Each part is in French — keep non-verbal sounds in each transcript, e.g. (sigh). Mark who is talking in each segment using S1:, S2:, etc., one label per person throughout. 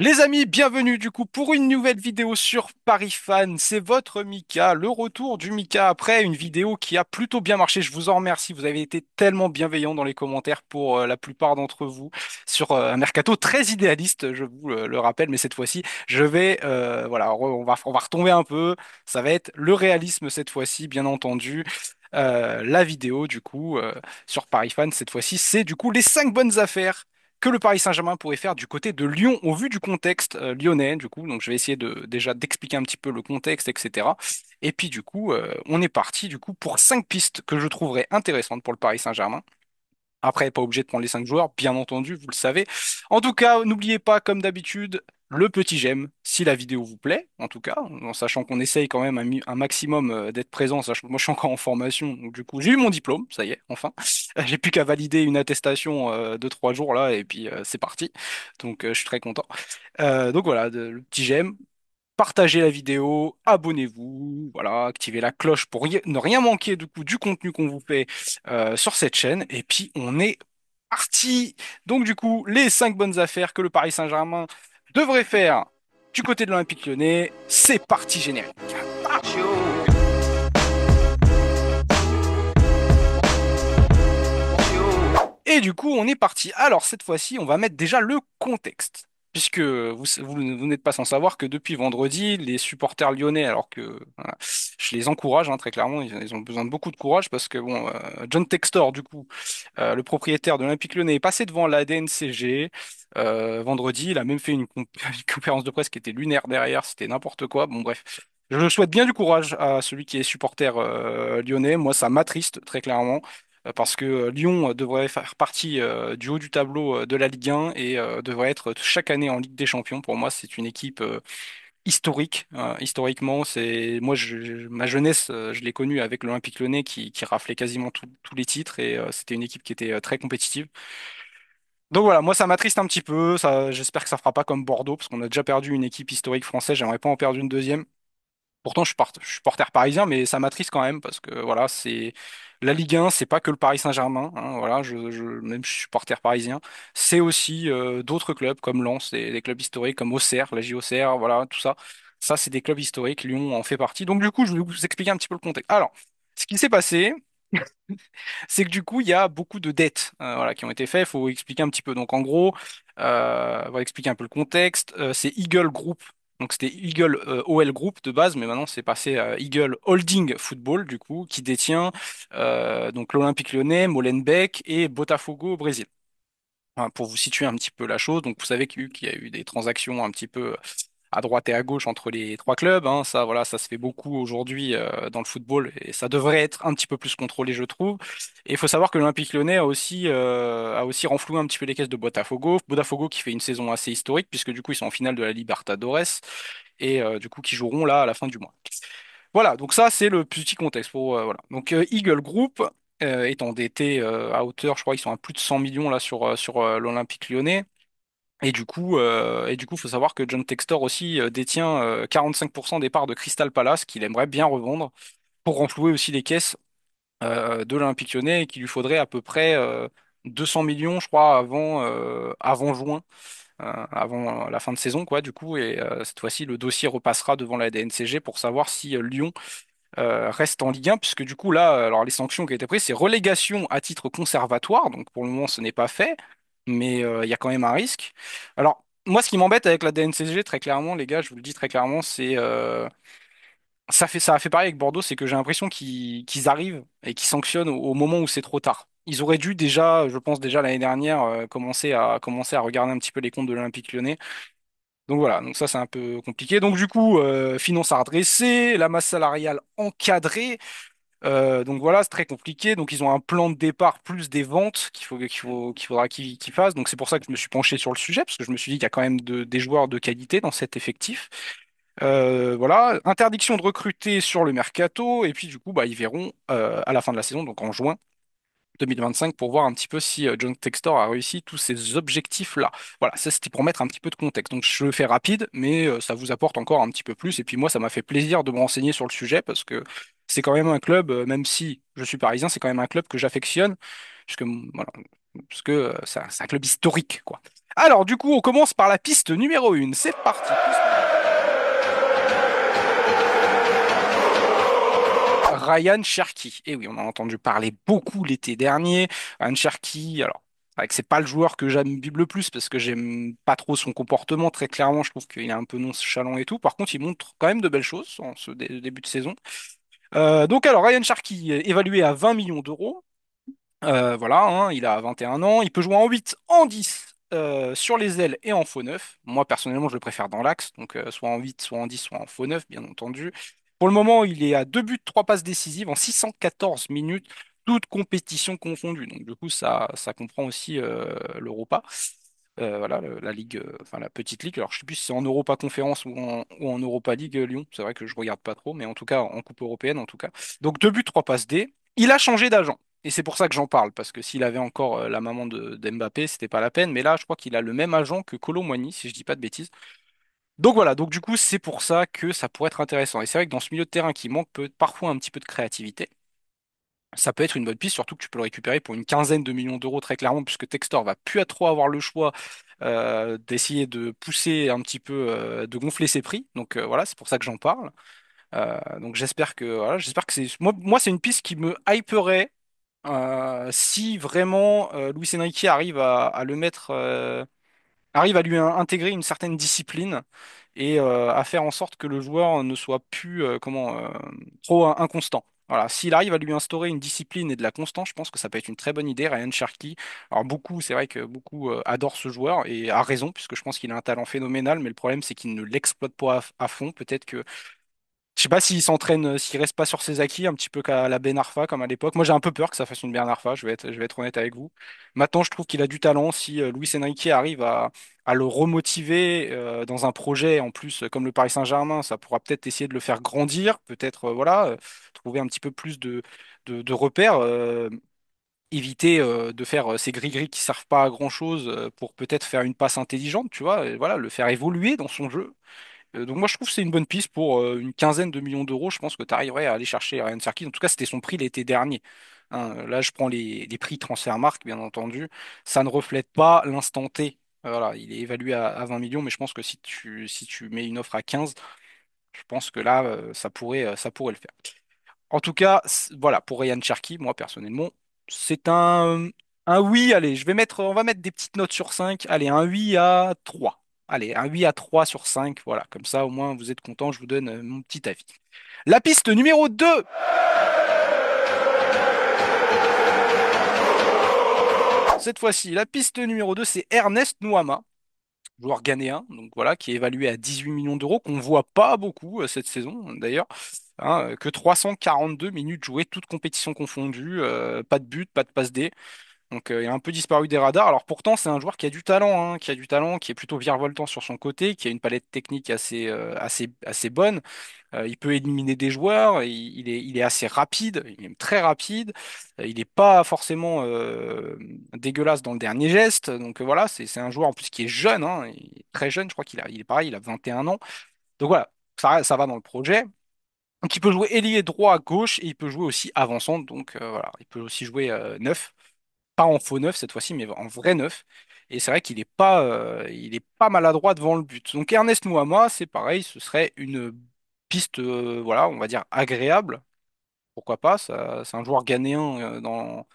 S1: Les amis, bienvenue du coup pour une nouvelle vidéo sur Paris Fan. C'est votre Mika, le retour du Mika après une vidéo qui a plutôt bien marché. Je vous en remercie. Vous avez été tellement bienveillants dans les commentaires pour euh, la plupart d'entre vous sur euh, un mercato très idéaliste, je vous le, rappelle. Mais cette fois-ci, je vais, euh, voilà, on va, on va retomber un peu. Ça va être le réalisme cette fois-ci, bien entendu. la vidéo du coup sur Paris cette fois-ci, c'est du coup les 5 bonnes affaires que le Paris Saint-Germain pourrait faire du côté de Lyon au vu du contexte euh, lyonnais, du coup. Donc je vais essayer de déjà d'expliquer un petit peu le contexte, etc. Et puis du coup, euh, on est parti du coup pour cinq pistes que je trouverais intéressantes pour le Paris Saint-Germain. Après, pas obligé de prendre les cinq joueurs, bien entendu, vous le savez. En tout cas, n'oubliez pas, comme d'habitude, le petit j'aime si la vidéo vous plaît, en tout cas, en sachant qu'on essaye quand même un, maximum euh, d'être présent. moi, je suis encore en formation, donc du coup, j'ai eu mon diplôme, ça y est, enfin. (laughs) J'ai plus qu'à valider une attestation euh, de trois jours là, et puis euh, c'est parti. Donc, je suis très content. donc voilà, le petit j'aime. Partagez la vidéo, abonnez-vous, voilà, activez la cloche pour ne rien manquer du du contenu qu'on vous fait sur cette chaîne. Et puis on est parti. Donc du coup, les cinq bonnes affaires que le Paris Saint-Germain devrait faire du côté de l'Olympique lyonnais. C'est parti générique. Et du coup, on est parti. Alors cette fois-ci, on va mettre déjà le contexte puisque vous, vous, n'êtes pas sans savoir que depuis vendredi, les supporters lyonnais, alors que je les encourage hein, très clairement, ils, ont besoin de beaucoup de courage parce que bon, euh, John Textor, du coup, euh, le propriétaire de l'Olympique lyonnais, est passé devant la DNCG euh, vendredi. Il a même fait une, (laughs) une conférence de presse qui était lunaire derrière, c'était n'importe quoi. Bon, bref. Je souhaite bien du courage à celui qui est supporter lyonnais. Moi, ça m'attriste très clairement. Euh, parce que euh, Lyon euh, devrait faire partie du haut du tableau de la Ligue 1 et devrait être chaque année en Ligue des Champions. Pour moi, c'est une équipe historique. Hein. historiquement, c'est moi, ma jeunesse, je l'ai connue avec l'Olympique Lyonnais qui, qui raflait quasiment tous les titres et c'était une équipe qui était très compétitive. Donc voilà, moi ça m'attriste un petit peu. j'espère que ça ne fera pas comme Bordeaux parce qu'on a déjà perdu une équipe historique française. J'aimerais pas en perdre une deuxième. Pourtant, je, suis porteur parisien, mais ça m'attriste quand même parce que voilà, c'est la Ligue 1, c'est pas que le Paris Saint-Germain. Hein, voilà, je, même je suis porteur parisien, c'est aussi euh, d'autres clubs comme Lens, des, clubs historiques comme Auxerre, la JOCR, voilà, tout ça. Ça, c'est des clubs historiques. Lyon en fait partie. Donc du coup, je vais vous expliquer un petit peu le contexte. Alors, ce qui s'est passé, (laughs) c'est que du coup, il y a beaucoup de dettes euh, voilà, qui ont été faites. Il faut expliquer un petit peu. Donc, en gros, euh, expliquer un peu le contexte. c'est Eagle Group donc c'était Eagle euh, OL Group de base, mais maintenant c'est passé à Eagle Holding Football, du coup, qui détient euh, donc l'Olympique lyonnais, Molenbeek et Botafogo au Brésil. pour vous situer un petit peu la chose, donc vous savez qu'il y a eu des transactions un petit peu à droite et à gauche entre les trois clubs. Hein. Ça, voilà, ça se fait beaucoup aujourd'hui euh, dans le football et ça devrait être un petit peu plus contrôlé, je trouve. Et il faut savoir que l'Olympique Lyonnais a aussi euh, a aussi renfloué un petit peu les caisses de Botafogo. Botafogo qui fait une saison assez historique puisque du coup ils sont en finale de la Libertadores et euh, du coup qui joueront là à la fin du mois. Voilà, donc ça c'est le petit contexte pour Donc Eagle Group est endetté à hauteur, je crois, qu'ils sont à plus de 100 millions là sur sur l'Olympique Lyonnais. Et du coup, il euh, et du coup, faut savoir que John Textor aussi euh, détient 45% euh, des parts de Crystal Palace qu'il aimerait bien revendre pour renflouer aussi les caisses de l'Olympique Lyonnais et qu'il lui faudrait à peu près 200 millions, je crois, avant avant juin, avant la fin de saison, quoi. Du coup, et cette fois-ci, le dossier repassera devant la DNCG pour savoir si Lyon reste en Ligue 1, puisque du coup là, alors les sanctions qui ont été prises, c'est relégation à titre conservatoire, donc pour le moment ce n'est pas fait, mais euh, il y a quand même un risque. Alors, moi, ce qui m'embête avec la DNCG, très clairement, les gars, je vous le dis très clairement, c'est euh, ça fait ça a fait pareil avec Bordeaux, c'est que j'ai l'impression qu'ils arrivent et qu'ils sanctionnent au, moment où c'est trop tard. Ils auraient dû déjà, je pense déjà l'année dernière, euh, commencer à commencer à regarder un petit peu les comptes de l'Olympique Lyonnais. Donc voilà, donc ça c'est un peu compliqué. Donc du coup, euh, finance à redresser, la masse salariale encadrée. Euh, donc voilà, c'est très compliqué. Donc ils ont un plan de départ plus des ventes qu'il faut qu'il faudra qu'ils fassent. Donc c'est pour ça que je me suis penché sur le sujet parce que je me suis dit qu'il y a quand même des joueurs de qualité dans cet effectif. Euh, voilà, interdiction de recruter sur le mercato et puis du coup bah, ils verront euh, à la fin de la saison, donc en juin, 2025 pour voir un petit peu si euh, John Textor a réussi tous ces objectifs-là. Voilà, ça c'était pour mettre un petit peu de contexte. Donc je le fais rapide, mais euh, ça vous apporte encore un petit peu plus. Et puis moi, ça m'a fait plaisir de me renseigner sur le sujet parce que c'est quand même un club, euh, même si je suis parisien, c'est quand même un club que j'affectionne, puisque parce que c'est un, club historique, quoi. Alors du coup, on commence par la piste numéro 1. C'est parti. Ryan Cherky. Et eh oui, on a entendu parler beaucoup l'été dernier. Ryan Cherky, alors que c'est pas le joueur que j'aime le plus parce que j'aime pas trop son comportement très clairement je trouve qu'il est un peu nonchalant et tout par contre il montre quand même de belles choses en ce début de saison euh, donc alors Ryan Sharkey évalué à 20 millions d'euros euh, voilà hein, il a 21 ans il peut jouer en 8 en 10 euh, sur les ailes et en faux 9 moi personnellement je le préfère dans l'axe donc soit en 8 soit en 10 soit en faux 9 bien entendu pour le moment, il est à deux buts, trois passes décisives en 614 minutes, toutes compétitions confondues. Donc du coup, ça, ça comprend aussi euh, l'Europa. Euh, voilà, la ligue, euh, enfin la petite ligue. Alors je sais plus si c'est en Europa Conférence ou en, Europa League Lyon. C'est vrai que je regarde pas trop, mais en tout cas en Coupe européenne, en tout cas. Donc deux buts, trois passes D. Il a changé d'agent. Et c'est pour ça que j'en parle, parce que s'il avait encore la maman de ce c'était pas la peine. Mais là, je crois qu'il a le même agent que Colomboigny, si je ne dis pas de bêtises. Donc voilà, donc du coup, c'est pour ça que ça pourrait être intéressant. Et c'est vrai que dans ce milieu de terrain qui manque peut- parfois un petit peu de créativité, ça peut être une bonne piste, surtout que tu peux le récupérer pour une quinzaine de millions d'euros très clairement, puisque Textor va plus à trop avoir le choix euh, d'essayer de pousser un petit peu, euh, de gonfler ses prix. Donc euh, voilà, c'est pour ça que j'en parle. donc j'espère que voilà, j'espère que c'est moi, c'est une piste qui me hyperait si vraiment Louis Luis Enrique arrive à, le mettre arrive à lui intégrer une certaine discipline et euh, à faire en sorte que le joueur ne soit plus euh, comment euh, trop inconstant. Voilà, s'il arrive à lui instaurer une discipline et de la constance, je pense que ça peut être une très bonne idée, Ryan Sharkey Alors beaucoup, c'est vrai que beaucoup adorent ce joueur et a raison, puisque je pense qu'il a un talent phénoménal, mais le problème c'est qu'il ne l'exploite pas à fond. Peut-être que je sais pas s'il s'entraîne, euh, s'il reste pas sur ses acquis, un petit peu qu'à la Ben Arfa comme à l'époque. Moi, j'ai un peu peur que ça fasse une Ben Je vais être, je vais honnête avec vous. Maintenant, je trouve qu'il a du talent. Si Louis euh, Luis Enrique arrive à, le remotiver euh, dans un projet en plus comme le Paris Saint-Germain, ça pourra peut-être essayer de le faire grandir, peut-être voilà, trouver un petit peu plus de de, repères éviter de faire ces gris-gris qui servent pas à grand-chose pour peut-être faire une passe intelligente, tu vois, voilà, le faire évoluer dans son jeu. Euh, donc moi je trouve que c'est une bonne piste pour euh, une quinzaine de millions d'euros. Je pense que tu arriverais à aller chercher Ryan Serkis. En tout cas, c'était son prix l'été dernier. Hein. là, je prends les, prix prix marque, bien entendu. Ça ne reflète pas l'instant T. Voilà, il est évalué à, 20 millions, mais je pense que si tu, si tu mets une offre à 15, je pense que là, euh, ça pourrait, ça pourrait le faire. En tout cas, voilà, pour Ryan Cherky, moi personnellement, c'est un, un oui. Allez, je vais mettre, on va mettre des petites notes sur 5. Allez, un oui à 3. Allez, un 8 à 3 sur 5, voilà, comme ça au moins vous êtes content, je vous donne euh, mon petit avis. La piste numéro 2 Cette fois-ci, la piste numéro 2, c'est Ernest Nouama, joueur ghanéen, donc voilà, qui est évalué à 18 millions d'euros, qu'on ne voit pas beaucoup euh, cette saison d'ailleurs. Hein, euh, que 342 minutes jouées, toutes compétitions confondues, pas de but, pas de passe dé donc euh, il a un peu disparu des radars. Alors pourtant, c'est un joueur qui a du talent, hein, qui a du talent, qui est plutôt virevoltant sur son côté, qui a une palette technique assez, euh, assez, assez bonne. Euh, il peut éliminer des joueurs, il, est, il est assez rapide, il est très rapide. il n'est pas forcément dégueulasse dans le dernier geste. Donc voilà, c'est, c'est un joueur en plus qui est jeune, hein, très jeune, je crois qu'il a, il est pareil, il a 21 ans. Donc voilà, ça, ça va dans le projet. Donc il peut jouer ailier droit à gauche et il peut jouer aussi avançant. Donc voilà, il peut aussi jouer neuf pas en faux neuf cette fois-ci, mais en vrai neuf. Et c'est vrai qu'il n'est pas, euh, il est pas maladroit devant le but. Donc Ernest moi c'est pareil, ce serait une piste, euh, voilà, on va dire agréable. Pourquoi pas, c'est un joueur ghanéen euh, dans,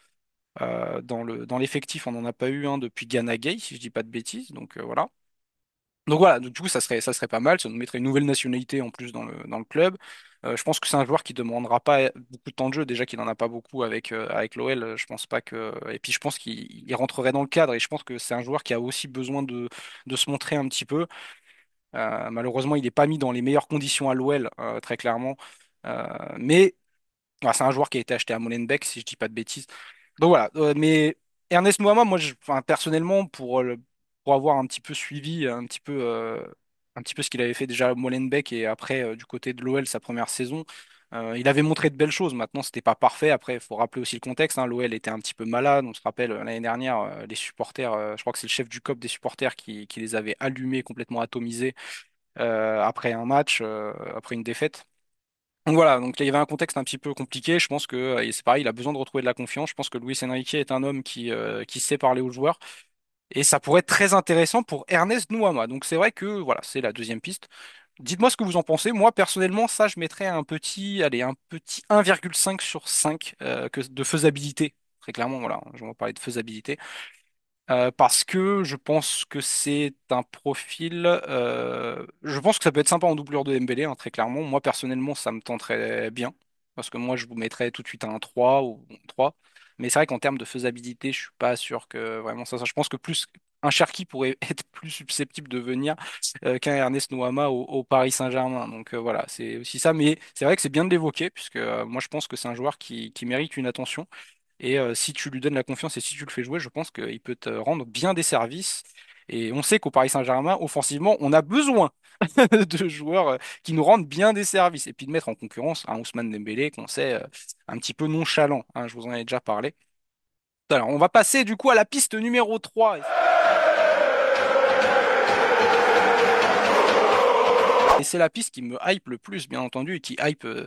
S1: dans le, dans l'effectif, on n'en a pas eu un depuis Ghana Gay, si je dis pas de bêtises. Donc voilà. Donc voilà, donc du coup, ça serait, ça serait pas mal, ça nous mettrait une nouvelle nationalité en plus dans le, dans le club. Euh, je pense que c'est un joueur qui ne demandera pas beaucoup de temps de jeu. Déjà qu'il n'en a pas beaucoup avec, euh, avec l'OL. Euh, je pense pas que. Et puis je pense qu'il rentrerait dans le cadre. Et je pense que c'est un joueur qui a aussi besoin de, se montrer un petit peu. malheureusement, il n'est pas mis dans les meilleures conditions à l'OL, très clairement. mais ah, c'est un joueur qui a été acheté à Molenbeek, si je ne dis pas de bêtises. Donc voilà. mais Ernest Mohamed, moi, personnellement, pour, pour avoir un petit peu suivi, un petit peu un petit peu ce qu'il avait fait déjà à Molenbeek et après euh, du côté de l'OL sa première saison. Euh, il avait montré de belles choses. Maintenant, ce n'était pas parfait. Après, il faut rappeler aussi le contexte. Hein. L'OL était un petit peu malade. On se rappelle euh, l'année dernière, les supporters, je crois que c'est le chef du COP des supporters qui, les avait allumés, complètement atomisés après un match, après une défaite. Donc voilà, donc il y avait un contexte un petit peu compliqué. Je pense que, et c'est pareil, il a besoin de retrouver de la confiance. Je pense que Luis Enrique est un homme qui sait parler aux joueurs. Et ça pourrait être très intéressant pour Ernest Nouama. Donc c'est vrai que voilà, c'est la deuxième piste. Dites-moi ce que vous en pensez. Moi, personnellement, ça, je mettrais un petit, allez, un petit 1,5 sur 5 euh, que, de faisabilité. Très clairement, voilà, je vais parler de faisabilité. Euh, parce que je pense que c'est un profil. Euh, je pense que ça peut être sympa en doublure de Mbélé, hein, très clairement. Moi, personnellement, ça me tenterait bien. Parce que moi, je vous mettrais tout de suite un 3 ou 3. Mais c'est vrai qu'en termes de faisabilité, je suis pas sûr que vraiment ça. je pense que plus un Cherki pourrait (laughs) être plus susceptible de venir euh, qu'un Ernest Nouama au, Paris Saint-Germain. Donc euh, voilà, c'est aussi ça. Mais c'est vrai que c'est bien de l'évoquer, puisque euh, moi je pense que c'est un joueur qui, mérite une attention. Et si tu lui donnes la confiance et si tu le fais jouer, je pense qu'il peut te rendre bien des services. Et on sait qu'au Paris Saint-Germain, offensivement, on a besoin (laughs) de joueurs euh, qui nous rendent bien des services. Et puis de mettre en concurrence un Ousmane Dembélé qu'on sait euh, un petit peu nonchalant. Hein, je vous en ai déjà parlé. Alors, on va passer du coup à la piste numéro 3. Et c'est la piste qui me hype le plus, bien entendu, et qui hype euh,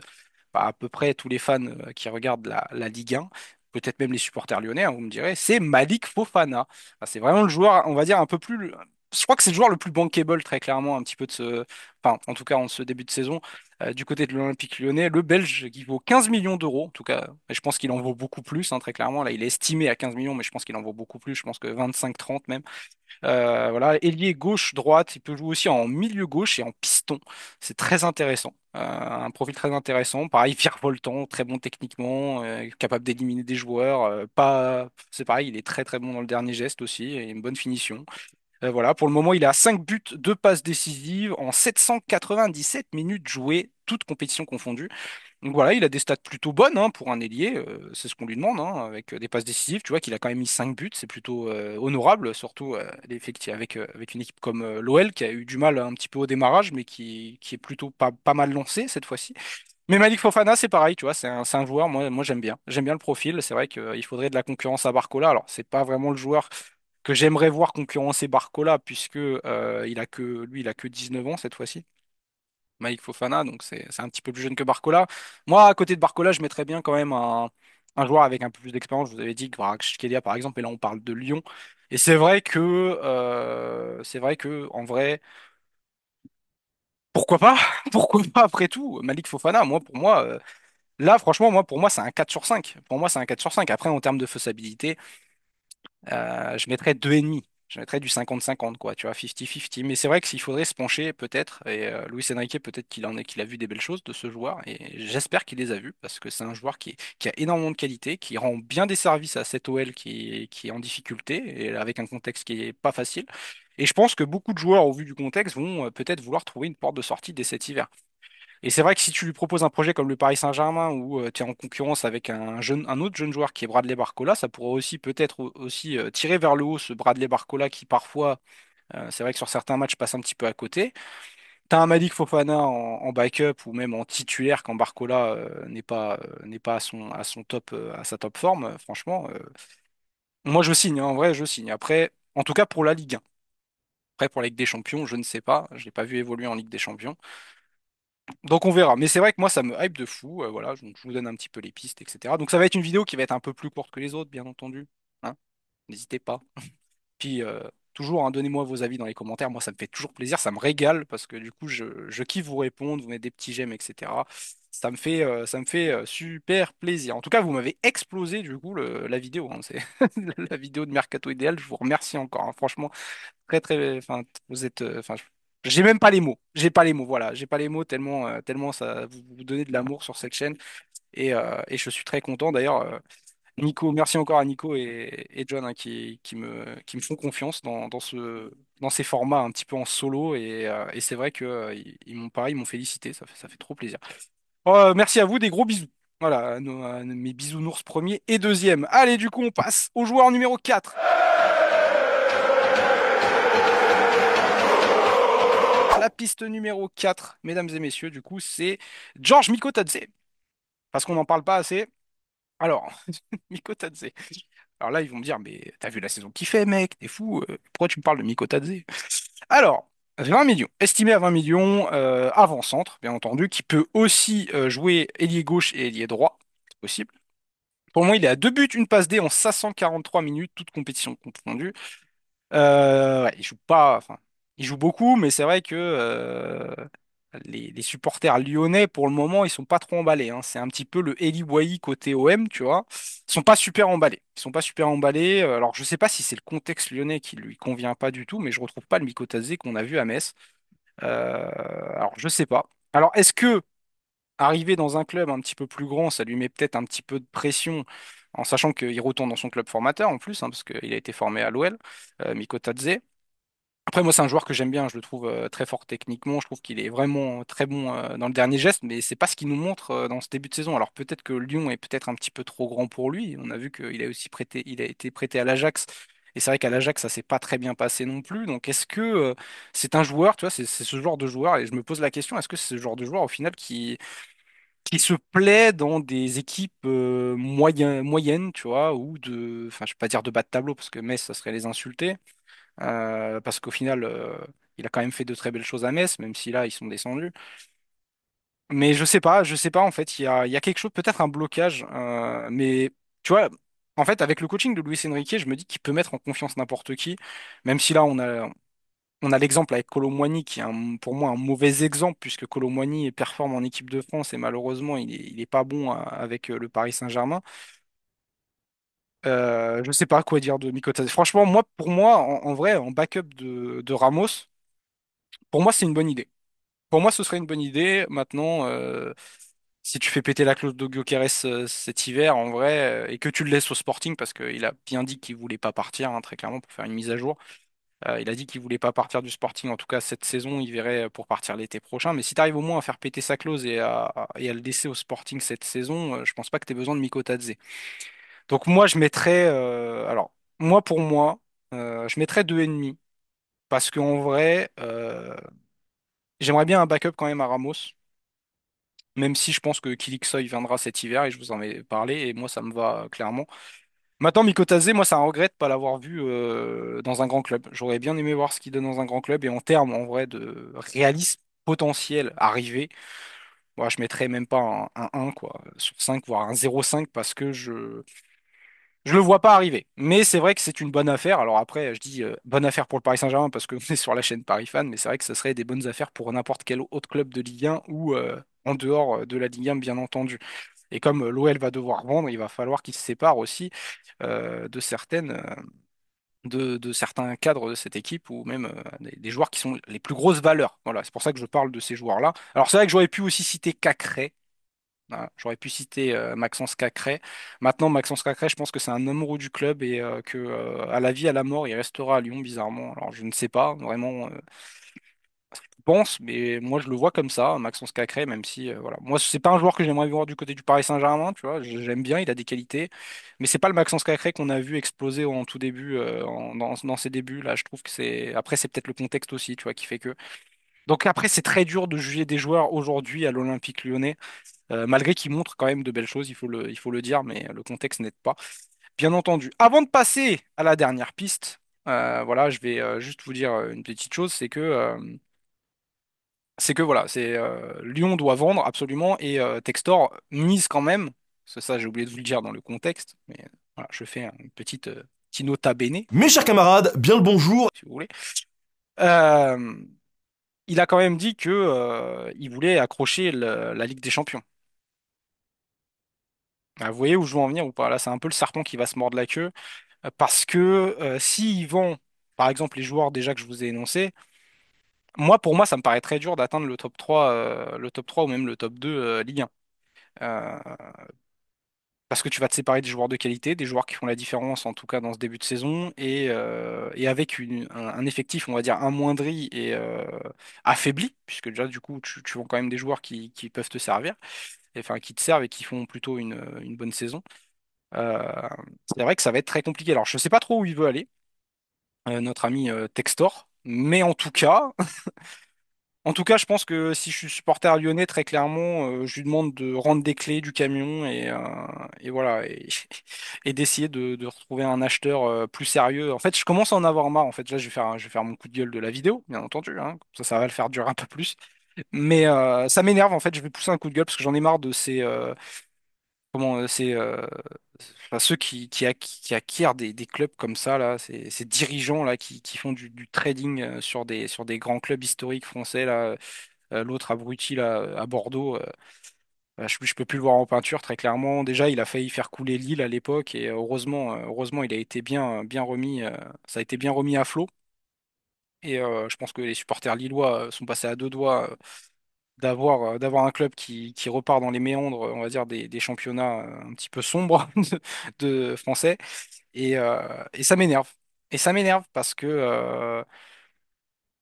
S1: bah, à peu près tous les fans qui regardent la Ligue 1 peut-être même les supporters lyonnais, hein, vous me direz, c'est Malik Fofana. c'est vraiment le joueur, on va dire, un peu plus je crois que c'est le joueur le plus bankable, très clairement, un petit peu de ce. Enfin, en tout cas, en ce début de saison, euh, du côté de l'Olympique lyonnais. Le Belge qui vaut 15 millions d'euros, en tout cas, je pense qu'il en vaut beaucoup plus, hein, très clairement. Là, il est estimé à 15 millions, mais je pense qu'il en vaut beaucoup plus, je pense que 25-30 même. Euh, voilà, ailier gauche, droite, il peut jouer aussi en milieu gauche et en piston. C'est très intéressant. Euh, un profil très intéressant. Pareil, virevoltant, très bon techniquement, capable d'éliminer des joueurs. pas, c'est pareil, il est très très bon dans le dernier geste aussi, et une bonne finition. Euh, voilà, pour le moment, il a 5 buts, 2 passes décisives en 797 minutes jouées, toutes compétitions confondues. Donc voilà, il a des stats plutôt bonnes hein, pour un ailier, euh, c'est ce qu'on lui demande, hein, avec euh, des passes décisives. Tu vois qu'il a quand même mis 5 buts, c'est plutôt honorable, surtout avec, avec une équipe comme l'OL qui a eu du mal hein, un petit peu au démarrage, mais qui, qui est plutôt pas, pas mal lancé cette fois-ci. Mais Malik Fofana, c'est pareil, tu vois, c'est un, joueur, moi, moi j'aime bien. J'aime bien le profil, c'est vrai qu'il faudrait de la concurrence à Barcola. Alors, c'est pas vraiment le joueur que j'aimerais voir concurrencer Barcola, puisque euh, il a que, lui, il a que 19 ans cette fois-ci. Malik Fofana, donc c'est un petit peu plus jeune que Barcola. Moi, à côté de Barcola, je mettrais bien quand même un, joueur avec un peu plus d'expérience. Je vous avais dit Kvaratskhelia, par exemple, et là on parle de Lyon. Et c'est vrai que, euh, c'est vrai que, en vrai, pourquoi pas? (laughs) Pourquoi pas après tout? Malik Fofana, moi, pour moi, euh, là, franchement, moi, pour moi, c'est un 4 sur 5. Pour moi, c'est un 4 sur 5. Après, en termes de faisabilité, euh, je mettrais 2,5. Je mettrais du 50-50, quoi, tu vois, 50-50. Mais c'est vrai que faudrait se pencher, peut-être, et Louis euh, Luis Enrique, peut-être qu'il en est, qu'il a vu des belles choses de ce joueur, et j'espère qu'il les a vues, parce que c'est un joueur qui, a énormément de qualité, qui rend bien des services à cette OL qui, est en difficulté, et avec un contexte qui n'est pas facile. Et je pense que beaucoup de joueurs, au vu du contexte, vont euh, peut-être vouloir trouver une porte de sortie dès cet hiver. Et c'est vrai que si tu lui proposes un projet comme le Paris Saint-Germain, où euh, tu es en concurrence avec un, jeune, un autre jeune joueur qui est Bradley Barcola, ça pourrait aussi peut-être aussi euh, tirer vers le haut ce Bradley Barcola qui parfois, euh, c'est vrai que sur certains matchs, passe un petit peu à côté. Tu as un Malik Fofana en, backup ou même en titulaire quand Barcola n'est pas, n'est pas à son, à son top, à sa top forme, franchement. moi, je signe, hein, en vrai, je signe. Après, en tout cas pour la Ligue 1. Après, pour la Ligue des Champions, je ne sais pas. Je l'ai pas vu évoluer en Ligue des Champions. Donc on verra. Mais c'est vrai que moi, ça me hype de fou. Euh, voilà, je vous donne un petit peu les pistes, etc. Donc ça va être une vidéo qui va être un peu plus courte que les autres, bien entendu. Hein. N'hésitez pas. (laughs) Puis euh, toujours, hein, donnez-moi vos avis dans les commentaires. Moi, ça me fait toujours plaisir, ça me régale parce que du coup, je, kiffe vous répondre, vous mettez des petits j'aime, etc. Ça me fait, euh, ça me fait super plaisir. En tout cas, vous m'avez explosé du coup la vidéo. Hein. C'est (laughs) la vidéo de Mercato Idéal. Je vous remercie encore. Franchement, très très. Enfin, vous êtes. J'ai même pas les mots. J'ai pas les mots. Voilà, j'ai pas les mots tellement, euh, tellement ça vous, donnez de l'amour sur cette chaîne. Et, euh, je suis très content. D'ailleurs, euh, Nico, merci encore à Nico et, John hein, qui, me, qui me font confiance dans, ce, dans ces formats un petit peu en solo. Et, c'est vrai que, ils, m'ont pareil, ils m'ont félicité. Ça fait, ça fait trop plaisir. Oh, merci à vous, des gros bisous. Voilà, Mes bisous Nours mes bisounours premiers et deuxième. Allez, du coup, on passe au joueur numéro 4. La piste numéro 4, mesdames et messieurs, du coup, c'est George Mikotadze. Parce qu'on n'en parle pas assez. Alors, (laughs) Mikotadze. Alors là, ils vont me dire, mais t'as vu la saison qui fait, mec, t'es fou, euh, pourquoi tu me parles de Mikotadze? Alors, 20 millions, estimé à 20 millions, euh, avant-centre, bien entendu, qui peut aussi euh, jouer ailier gauche et ailier droit, c'est possible. Pour moi, il est à deux buts, une passe D en 543 minutes, toute compétition confondue. Euh, ouais, il joue pas, il joue beaucoup, mais c'est vrai que euh, les, supporters lyonnais, pour le moment, ils sont pas trop emballés. Hein. C'est un petit peu le Eli côté OM, tu vois. Ils sont pas super emballés. Ils sont pas super emballés. Euh, alors, je sais pas si c'est le contexte lyonnais qui lui convient pas du tout, mais je retrouve pas le Mikotadze qu'on a vu à Metz. Euh, alors, je sais pas. Alors, est-ce que arriver dans un club un petit peu plus grand, ça lui met peut-être un petit peu de pression, en sachant qu'il retourne dans son club formateur en plus, hein, parce qu'il a été formé à l'OL, Miko Mikotadze. Après, moi, c'est un joueur que j'aime bien. Je le trouve euh, très fort techniquement. Je trouve qu'il est vraiment très bon euh, dans le dernier geste, mais c'est pas ce qu'il nous montre euh, dans ce début de saison. Alors peut-être que Lyon est peut-être un petit peu trop grand pour lui. On a vu qu'il a aussi prêté, il a été prêté à l'Ajax. Et c'est vrai qu'à l'Ajax, ça s'est pas très bien passé non plus. Donc, est-ce que c'est un joueur, tu vois, c'est ce genre de joueur, et je me pose la question, est-ce que c'est ce genre de joueur au final qui, qui se plaît dans des équipes moyennes, tu vois, ou de, enfin, je vais pas dire de bas de tableau parce que Metz, ça serait les insulter, euh, parce qu'au final, euh, il a quand même fait de très belles choses à Metz, même si là, ils sont descendus. Mais je sais pas, je sais pas, en fait, il y a, quelque chose, peut-être un blocage, euh, mais tu vois, en fait, avec le coaching de Luis Enrique, je me dis qu'il peut mettre en confiance n'importe qui, même si là, on a, on a l'exemple avec Colomboigny, qui est pour moi un mauvais exemple, puisque Colomboigny performe en équipe de France et malheureusement, il est, pas bon avec le Paris Saint-Germain. Euh, je ne sais pas quoi dire de Mikotadze. Franchement, moi, pour moi, en, vrai, en backup de, Ramos, pour moi, c'est une bonne idée. Pour moi, ce serait une bonne idée. Maintenant, euh, si tu fais péter la clause de Gyökeres euh, cet hiver, en vrai, et que tu le laisses au Sporting, parce qu'il a bien dit qu'il voulait pas partir, hein, très clairement, pour faire une mise à jour. il a dit qu'il voulait pas partir du Sporting, en tout cas cette saison, il verrait pour partir l'été prochain. Mais si tu arrives au moins à faire péter sa clause et à, le laisser au Sporting cette saison, je pense pas que tu aies besoin de Mikotadze. Donc moi, je mettrais... Euh, alors, moi, pour moi, euh, je mettrais deux et Parce qu'en vrai, euh, j'aimerais bien un backup quand même à Ramos. Même si je pense que Kiliksoy viendra cet hiver et je vous en ai parlé. Et moi, ça me va clairement. Maintenant, Mikotaze, moi, ça un regret de pas l'avoir vu dans un grand club. J'aurais bien aimé voir ce qu'il donne dans un grand club. Et en termes, en vrai, de réalisme potentiel arrivé, moi, je mettrais même pas un, un 1, quoi, sur 5, voire un 0,5, parce que je, je le vois pas arriver. Mais c'est vrai que c'est une bonne affaire. Alors après, je dis euh, bonne affaire pour le Paris Saint-Germain parce qu'on (laughs) est sur la chaîne Paris Fan, mais c'est vrai que ce serait des bonnes affaires pour n'importe quel autre club de Ligue 1 ou euh, en dehors euh, de la Ligue 1, bien entendu. Et comme l'OL va devoir vendre, il va falloir qu'il se sépare aussi de certaines. De, certains cadres de cette équipe ou même des, joueurs qui sont les plus grosses valeurs. Voilà, c'est pour ça que je parle de ces joueurs-là. Alors c'est vrai que j'aurais pu aussi citer Cacré, J'aurais pu citer euh, Maxence Cacré. Maintenant, Maxence Cacré, je pense que c'est un amoureux du club et qu'à euh, que euh, à la vie, à la mort, il restera à Lyon, bizarrement. Alors, je ne sais pas vraiment ce qu'il pense, mais moi, je le vois comme ça, Maxence Cacré, même si, voilà. Moi, c'est pas un joueur que j'aimerais voir du côté du Paris Saint-Germain, tu vois. J'aime bien, il a des qualités, mais ce n'est pas le Maxence Cacré qu'on a vu exploser en tout début, dans, dans ses débuts. Là, je trouve que c'est. Après, c'est peut-être le contexte aussi, tu vois, qui fait que. Donc après, c'est très dur de juger des joueurs aujourd'hui à l'Olympique Lyonnais. Euh, malgré qu'il montre quand même de belles choses, il faut le, il faut le dire, mais le contexte n'aide pas, bien entendu. Avant de passer à la dernière piste, euh, voilà, je vais euh, juste vous dire une petite chose, c'est que c'est que voilà, Lyon doit vendre absolument et Textor mise quand même, ça j'ai oublié de vous le dire dans le contexte, mais voilà, je fais une petite petit Mes chers camarades, bien le bonjour. Si vous voulez. il a quand même dit que il voulait accrocher la Ligue des Champions. Bah, vous voyez où je veux en venir ou pas? Là, c'est un peu le serpent qui va se mordre la queue. Euh, parce que euh, s'ils vont, par exemple, les joueurs déjà que je vous ai énoncés, moi, pour moi, ça me paraît très dur d'atteindre le top 3, euh, le top 3 ou même le top 2 Ligue 1. parce que tu vas te séparer des joueurs de qualité, des joueurs qui font la différence, en tout cas dans ce début de saison, et, avec un, effectif, on va dire, amoindri et affaibli, puisque déjà, du coup, tu, vends quand même des joueurs qui peuvent te servir qui te servent et qui font plutôt une, euh, bonne saison. Euh, c'est vrai que ça va être très compliqué. Alors, je ne sais pas trop où il veut aller, euh, notre ami Textor, mais en tout cas, (laughs) En tout cas, je pense que si je suis supporter lyonnais, très clairement, je lui demande de rendre des clés du camion et, voilà, et, (laughs) d'essayer de, retrouver un acheteur plus sérieux. En fait, je commence à en avoir marre. En fait, là, je vais faire, mon coup de gueule de la vidéo, bien entendu. Hein. ça, ça va le faire durer un peu plus. Mais euh, ça m'énerve en fait, je vais pousser un coup de gueule parce que j'en ai marre de ces euh, comment euh, c'est ceux qui, qui, acquièrent des, clubs comme ça là, ces, dirigeants là qui, font du, trading sur des sur des grands clubs historiques français là, l'autre abruti là à Bordeaux. Bah, je, ne peux plus le voir en peinture, très clairement. Déjà, il a failli faire couler Lille à l'époque, et heureusement, heureusement, il a été bien, bien remis, ça a été bien remis à flot. Et euh, je pense que les supporters lillois euh, sont passés à deux doigts euh, d'avoir d'avoir un club qui, qui repart dans les méandres, on va dire, des, des championnats un petit peu sombres (laughs) de, français. Et, et ça m'énerve. Et ça m'énerve parce que,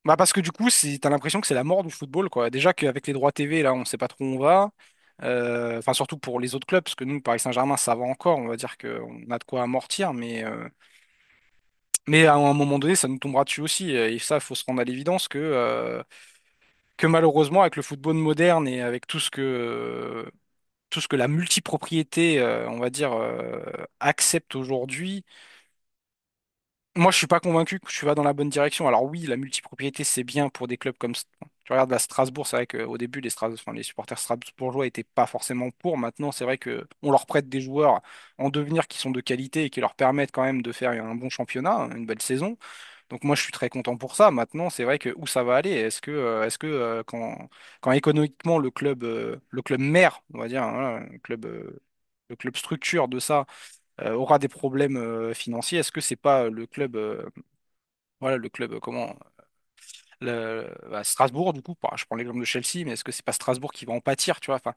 S1: bah parce que du coup, c'est- as l'impression que c'est la mort du football, quoi. Déjà qu'avec les droits TV, là, on sait pas trop où on va. Enfin, surtout pour les autres clubs, parce que nous, Paris Saint-Germain, ça va encore. On va dire qu'on a de quoi amortir, mais... Mais à un moment donné, ça nous tombera dessus aussi. Et ça, il faut se rendre à l'évidence que, euh, que malheureusement, avec le football moderne et avec tout ce que, tout ce que la multipropriété, euh, on va dire, euh, accepte aujourd'hui, moi, je suis pas convaincu que tu vas dans la bonne direction. Alors oui, la multipropriété, c'est bien pour des clubs comme ça tu regardes la Strasbourg, c'est vrai qu'au début, les, les supporters strasbourgeois n'étaient pas forcément pour. Maintenant, c'est vrai qu'on leur prête des joueurs en devenir qui sont de qualité et qui leur permettent quand même de faire un bon championnat, hein, une belle saison. Donc moi, je suis très content pour ça. Maintenant, c'est vrai que où ça va aller Est-ce que, euh, euh, quand, économiquement le club, euh, le club mère, on va dire, hein, club, le club structure de ça aura des problèmes financiers Est-ce que c'est pas le club, voilà, le club comment bah, Strasbourg, du coup, bah, je prends l'exemple de Chelsea, mais est-ce que c'est pas Strasbourg qui va en pâtir, tu vois? Enfin,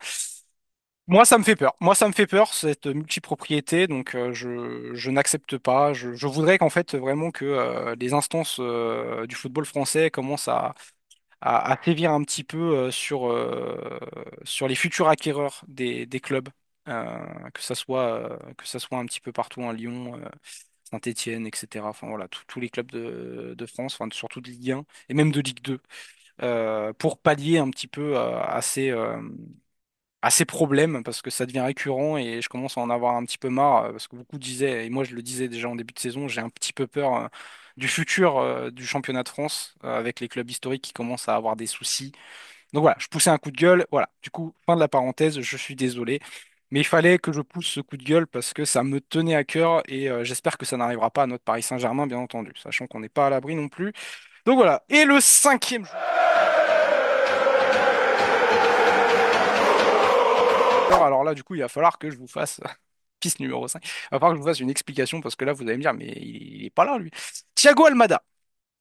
S1: moi, ça me fait peur. Moi, ça me fait peur, cette multipropriété. Donc, euh, je, n'accepte pas. Je, voudrais qu'en fait, vraiment, que euh, les instances euh, du football français commencent à, à, sévir un petit peu sur, sur les futurs acquéreurs des, clubs, que ça soit, que ça soit un petit peu partout en hein, Lyon. Saint-Etienne, etc. Enfin voilà, tous les clubs de, France, enfin, surtout de Ligue 1 et même de Ligue 2, euh, pour pallier un petit peu euh, ces, euh, à ces problèmes, parce que ça devient récurrent et je commence à en avoir un petit peu marre, parce que beaucoup disaient, et moi je le disais déjà en début de saison, j'ai un petit peu peur du futur du championnat de France, avec les clubs historiques qui commencent à avoir des soucis. Donc voilà, je poussais un coup de gueule. Voilà, du coup, fin de la parenthèse, je suis désolé. Mais il fallait que je pousse ce coup de gueule parce que ça me tenait à cœur et euh, j'espère que ça n'arrivera pas à notre Paris Saint-Germain, bien entendu, sachant qu'on n'est pas à l'abri non plus. Donc voilà. Et le cinquième jour. Alors là, du coup, il va falloir que je vous fasse (laughs) piste numéro 5. Il va falloir que je vous fasse une explication parce que là, vous allez me dire, mais il n'est pas là, lui. Thiago Almada.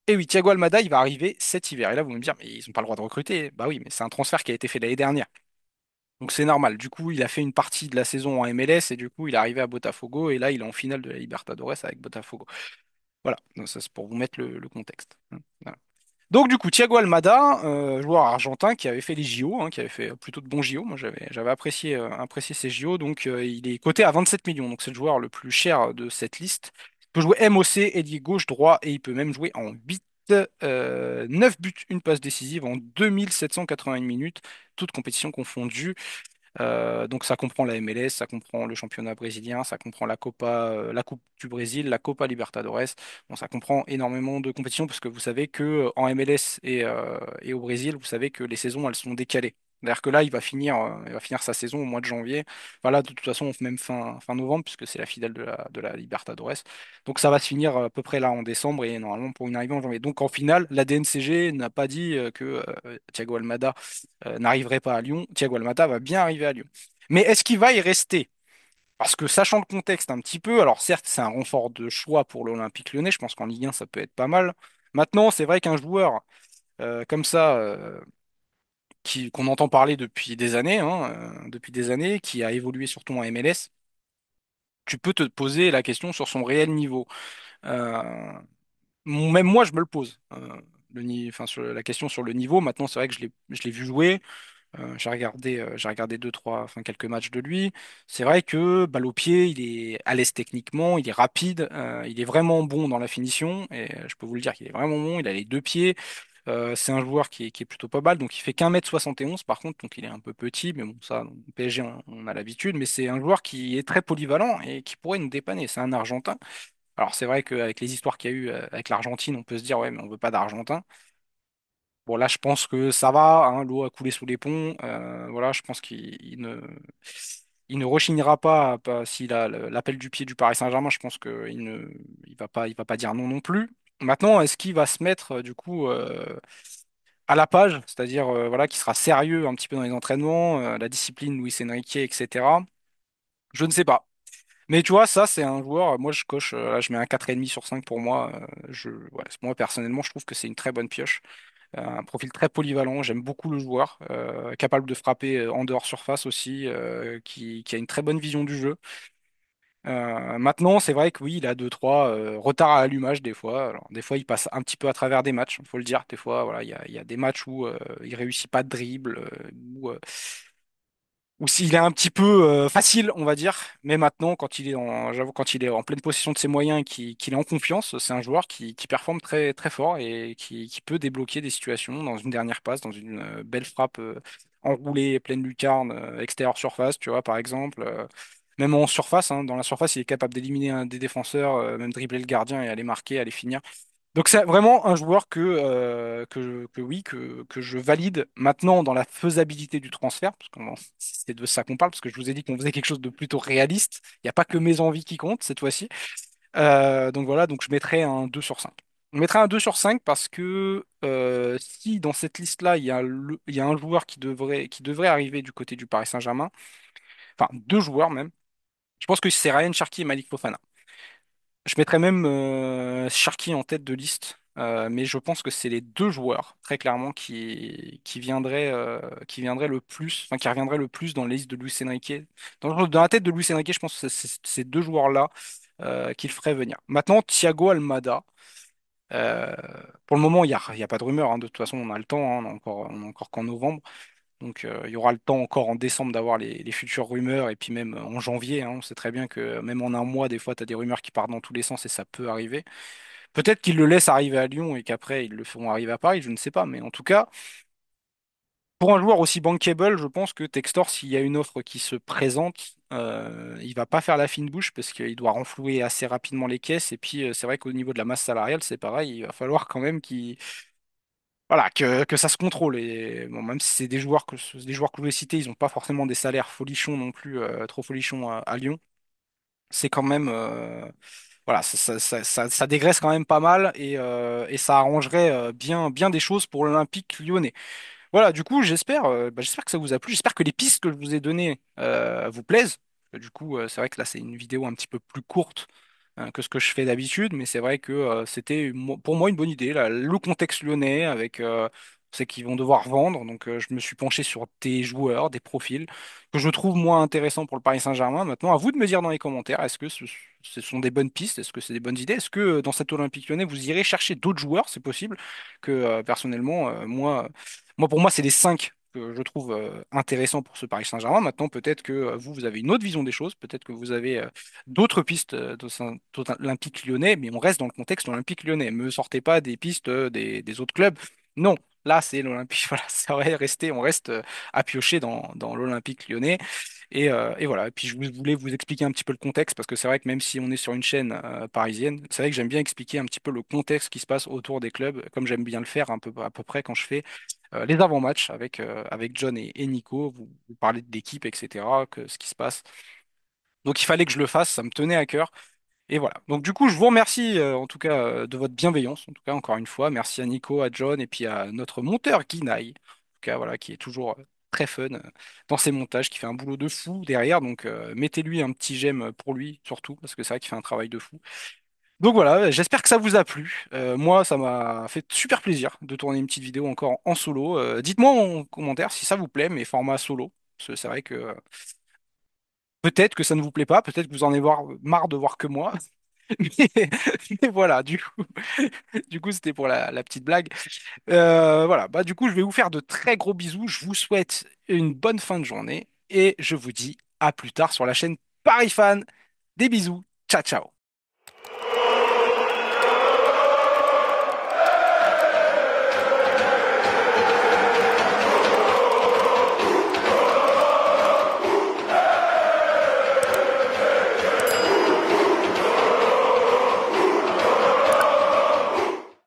S1: Eh oui, Thiago Almada, il va arriver cet hiver. Et là, vous allez me dire, mais ils n'ont pas le droit de recruter. Bah oui, mais c'est un transfert qui a été fait l'année dernière. Donc c'est normal. Du coup, il a fait une partie de la saison en MLS et du coup, il est arrivé à Botafogo et là, il est en finale de la Libertadores avec Botafogo. Voilà, ça c'est pour vous mettre le, contexte. Hein, donc du coup, Thiago Almada, euh, joueur argentin qui avait fait les JO, hein, qui avait fait plutôt de bons JO, moi j'avais j'avais apprécié, ses euh, apprécié ces JO, donc euh, il est coté à 27 millions, donc c'est le joueur le plus cher de cette liste. Il peut jouer MOC, ailier gauche, droit, et il peut même jouer en bit 9 euh, buts, une passe décisive en 2781 minutes, toutes compétitions confondues. Euh, donc ça comprend la MLS, ça comprend le championnat brésilien, ça comprend la Copa, euh, la Coupe du Brésil, la Copa Libertadores. Bon, ça comprend énormément de compétitions parce que vous savez que en MLS et au Brésil, vous savez que les saisons elles sont décalées. D'ailleurs que là, euh, il va, finir, sa saison au mois de janvier. Enfin, là, de toute façon, même fin, novembre, puisque c'est la fidèle de la, de Libertadores. Donc ça va se finir euh, à peu près là en décembre et normalement pour une arrivée en janvier. Donc en finale, la DNCG n'a pas dit euh, que Thiago Almada n'arriverait pas à Lyon. Thiago Almada va bien arriver à Lyon. Mais est-ce qu'il va y rester parce que sachant le contexte un petit peu, alors certes c'est un renfort de choix pour l'Olympique lyonnais, je pense qu'en Ligue 1 ça peut être pas mal. Maintenant c'est vrai qu'un joueur comme ça, qu'on entend parler depuis des années, hein, euh, depuis des années, qui a évolué surtout en MLS, tu peux te poser la question sur son réel niveau. Euh, même moi, je me le pose. Euh, sur la question sur le niveau. Maintenant, c'est vrai que je l'ai, vu jouer. j'ai regardé, j'ai regardé deux, trois, enfin quelques matchs de lui. C'est vrai que balle au pied, il est à l'aise techniquement, il est rapide, il est vraiment bon dans la finition. Et je peux vous le dire qu'il est vraiment bon. Il a les deux pieds. Euh, c'est un joueur qui est, plutôt pas mal, donc il fait qu'un mètre 71 par contre, donc il est un peu petit, mais bon, ça, PSG, on, a l'habitude, mais c'est un joueur qui est très polyvalent et qui pourrait nous dépanner. C'est un Argentin. Alors c'est vrai qu'avec les histoires qu'il y a eu euh, avec l'Argentine, on peut se dire, ouais, mais on veut pas d'Argentin. Bon, là, je pense que ça va, hein, l'eau a coulé sous les ponts, euh, voilà, je pense qu'il ne il ne rechignera pas, si s'il a l'appel du pied du Paris Saint-Germain. Je pense qu'il ne il va pas, il va pas dire non non plus. Maintenant, est-ce qu'il va se mettre euh, du coup euh, à la page, c'est-à-dire euh, voilà, qu'il sera sérieux un petit peu dans les entraînements, la discipline, Louis Enrique, etc. Je ne sais pas. Mais tu vois, ça, c'est un joueur, moi je coche, là je mets un 4,5 sur 5 pour moi. moi personnellement, je trouve que c'est une très bonne pioche. Un profil très polyvalent, j'aime beaucoup le joueur, capable de frapper en dehors surface aussi, qui a une très bonne vision du jeu. Euh, maintenant, c'est vrai que oui, il a 2-3 euh, retards à allumage des fois. Alors, des fois, il passe un petit peu à travers des matchs, il faut le dire. Des fois, voilà, il y a, des matchs où euh, il réussit pas de dribble, ou ou s'il est un petit peu facile, on va dire. Mais maintenant, quand il est en, j'avoue, quand il est en pleine possession de ses moyens et qu'il est en confiance, c'est un joueur qui, qui performe très, très fort et qui, peut débloquer des situations dans une dernière passe, dans une belle frappe enroulée, pleine lucarne, extérieur surface, tu vois, par exemple même en surface, hein, dans la surface, il est capable d'éliminer un des défenseurs, euh, même dribbler le gardien et aller marquer, aller finir. Donc c'est vraiment un joueur que, euh, que, oui, que, je valide maintenant dans la faisabilité du transfert, parce que c'est de ça qu'on parle, parce que je vous ai dit qu'on faisait quelque chose de plutôt réaliste. Il n'y a pas que mes envies qui comptent cette fois-ci. Euh, donc voilà, donc je mettrai un 2 sur 5. On mettrait un 2 sur 5 parce que si dans cette liste-là, il y, a y a un joueur qui devrait, qui devrait arriver du côté du Paris Saint-Germain, enfin deux joueurs même, je pense que c'est Ryan Sharkey et Malik Fofana. Je mettrais même euh, en tête de liste, euh, mais je pense que c'est les deux joueurs, très clairement, qui, qui viendraient, euh, qui le plus, enfin, qui reviendraient le plus dans la liste de Luis Enrique. Dans, la tête de Luis Enrique, je pense que c'est ces deux joueurs-là euh, qu'il ferait venir. Maintenant, Thiago Almada. pour le moment, il n'y a, y a pas de rumeur. Hein. De toute façon, on a le temps. Hein. On n'a encore, encore qu'en novembre. Donc euh, il y aura le temps encore en décembre d'avoir les, futures rumeurs et puis même euh, en janvier, hein, on sait très bien que euh, même en un mois, des fois, tu as des rumeurs qui partent dans tous les sens et ça peut arriver. Peut-être qu'ils le laissent arriver à Lyon et qu'après ils le feront arriver à Paris, je ne sais pas. Mais en tout cas, pour un joueur aussi bankable, je pense que Textor, s'il y a une offre qui se présente, il il va pas faire la fine bouche parce qu'il doit renflouer assez rapidement les caisses. Et puis, c'est vrai qu'au niveau de la masse salariale, c'est pareil. Il va falloir quand même qu'il voilà, que, ça se contrôle. Et bon, même si c'est des joueurs que des joueurs que vous ils n'ont pas forcément des salaires folichons non plus, euh, trop folichons à, Lyon. C'est quand même euh, voilà, ça, dégraisse quand même pas mal et, euh, ça arrangerait bien, bien des choses pour l'Olympique lyonnais. Voilà, du coup, j'espère bah, j'espère que ça vous a plu. J'espère que les pistes que je vous ai données vous plaisent. Du coup, c'est vrai que là, c'est une vidéo un petit peu plus courte Hein, que ce que je fais d'habitude, mais c'est vrai que euh, c'était pour moi une bonne idée. le contexte lyonnais, avec euh, ceux qu'ils vont devoir vendre, donc euh, je me suis penché sur des joueurs, des profils que je trouve moins intéressants pour le Paris Saint-Germain. Maintenant, à vous de me dire dans les commentaires, est-ce que ce, sont des bonnes pistes, est-ce que c'est des bonnes idées, est-ce que dans cet Olympique lyonnais vous irez chercher d'autres joueurs, c'est possible que personnellement, moi, moi pour moi c'est les cinq que je trouve euh, intéressant pour ce Paris Saint-Germain. Maintenant, peut-être que euh, vous, vous avez une autre vision des choses, peut-être que vous avez euh, d'autres pistes de l'Olympique lyonnais, mais on reste dans le contexte olympique lyonnais. Ne me sortez pas des pistes des, autres clubs. Non, là, c'est l'Olympique. (laughs) Voilà, ça aurait rester. on reste à piocher dans, l'Olympique lyonnais. Et, voilà. Et puis, je voulais vous expliquer un petit peu le contexte, parce que c'est vrai que même si on est sur une chaîne parisienne, c'est vrai que j'aime bien expliquer un petit peu le contexte qui se passe autour des clubs, comme j'aime bien le faire un peu, à peu près quand je fais euh, les avant-matchs avec, euh, avec John et, Nico, vous, parlez de l'équipe, etc., que, ce qui se passe. Donc il fallait que je le fasse, ça me tenait à cœur. Et voilà. Donc du coup, je vous remercie euh, en tout cas de votre bienveillance, en tout cas encore une fois. Merci à Nico, à John et puis à notre monteur Guinaï, en tout cas voilà, qui est toujours très fun dans ses montages, qui fait un boulot de fou derrière. Donc mettez-lui un petit j'aime pour lui surtout parce que c'est vrai qu'il fait un travail de fou. Donc voilà, j'espère que ça vous a plu. Euh, moi, ça m'a fait super plaisir de tourner une petite vidéo encore en solo. Euh, dites-moi en commentaire si ça vous plaît, mes formats solo. c'est vrai que peut-être que ça ne vous plaît pas, peut-être que vous en avez marre de voir que moi. (laughs) Mais, voilà, du coup, du coup, c'était pour la, la petite blague. Euh, voilà, bah du coup, je vais vous faire de très gros bisous. Je vous souhaite une bonne fin de journée et je vous dis à plus tard sur la chaîne Paris Fan. Des bisous, ciao ciao.